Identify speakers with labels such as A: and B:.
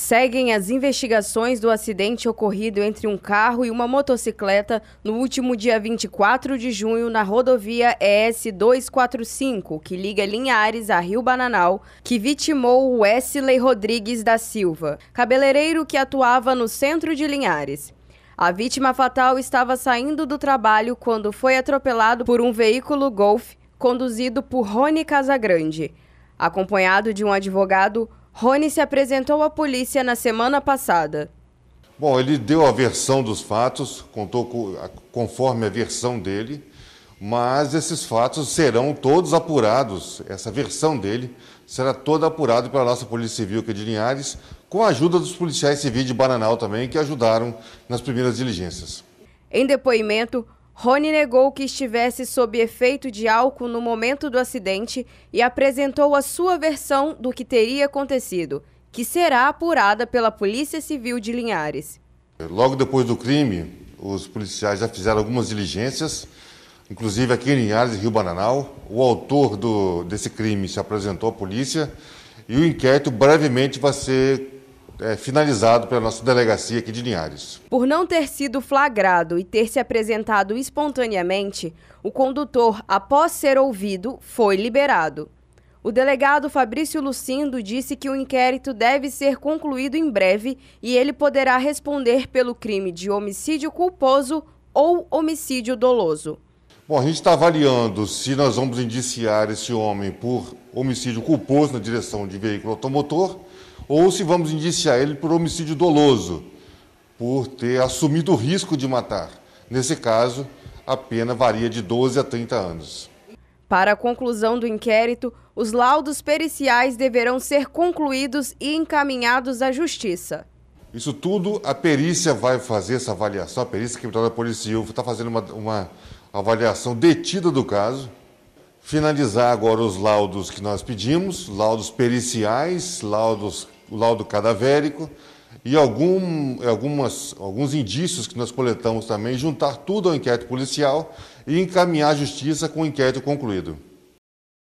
A: Seguem as investigações do acidente ocorrido entre um carro e uma motocicleta no último dia 24 de junho na rodovia ES 245, que liga Linhares a Rio Bananal, que vitimou o Wesley Rodrigues da Silva, cabeleireiro que atuava no centro de Linhares. A vítima fatal estava saindo do trabalho quando foi atropelado por um veículo Golf conduzido por Rony Casagrande. Acompanhado de um advogado, Rony se apresentou à polícia na semana passada.
B: Bom, ele deu a versão dos fatos, contou conforme a versão dele, mas esses fatos serão todos apurados, essa versão dele será toda apurada pela nossa Polícia Civil aqui de Linhares, com a ajuda dos policiais civis de Bananal também, que ajudaram nas primeiras diligências.
A: Em depoimento, Rony negou que estivesse sob efeito de álcool no momento do acidente e apresentou a sua versão do que teria acontecido, que será apurada pela Polícia Civil de Linhares.
B: Logo depois do crime, os policiais já fizeram algumas diligências, inclusive aqui em Linhares, Rio Bananal. O autor do, desse crime se apresentou à polícia e o inquérito brevemente vai ser é, finalizado pela nossa delegacia aqui de Linhares.
A: Por não ter sido flagrado e ter se apresentado espontaneamente, o condutor, após ser ouvido, foi liberado. O delegado Fabrício Lucindo disse que o inquérito deve ser concluído em breve e ele poderá responder pelo crime de homicídio culposo ou homicídio doloso.
B: Bom, a gente está avaliando se nós vamos indiciar esse homem por homicídio culposo na direção de veículo automotor ou se vamos indiciar ele por homicídio doloso, por ter assumido o risco de matar. Nesse caso, a pena varia de 12 a 30 anos.
A: Para a conclusão do inquérito, os laudos periciais deverão ser concluídos e encaminhados à Justiça.
B: Isso tudo, a perícia vai fazer essa avaliação, a perícia criminal da Polícia Civil está fazendo uma, uma avaliação detida do caso, finalizar agora os laudos que nós pedimos, laudos periciais, laudos o laudo cadavérico e algum, algumas, alguns indícios que nós coletamos também, juntar tudo ao inquérito policial e encaminhar à justiça com o inquérito concluído.